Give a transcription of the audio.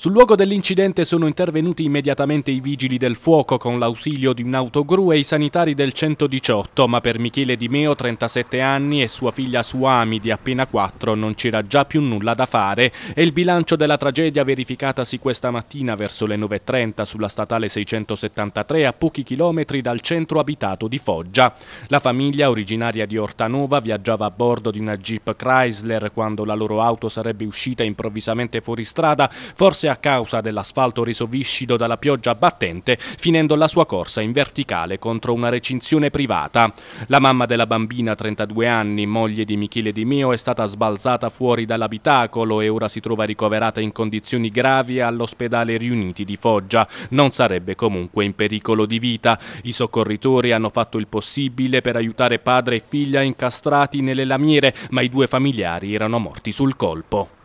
Sul luogo dell'incidente sono intervenuti immediatamente i vigili del fuoco con l'ausilio di un'autogru e i sanitari del 118, ma per Michele Di Meo, 37 anni, e sua figlia Suami, di appena 4, non c'era già più nulla da fare e il bilancio della tragedia verificatasi questa mattina verso le 9.30 sulla statale 673 a pochi chilometri dal centro abitato di Foggia. La famiglia, originaria di Ortanova, viaggiava a bordo di una Jeep Chrysler quando la loro auto sarebbe uscita improvvisamente fuori strada, forse a causa dell'asfalto reso viscido dalla pioggia battente, finendo la sua corsa in verticale contro una recinzione privata. La mamma della bambina, 32 anni, moglie di Michele Di Meo, è stata sbalzata fuori dall'abitacolo e ora si trova ricoverata in condizioni gravi all'ospedale Riuniti di Foggia. Non sarebbe comunque in pericolo di vita. I soccorritori hanno fatto il possibile per aiutare padre e figlia incastrati nelle lamiere, ma i due familiari erano morti sul colpo.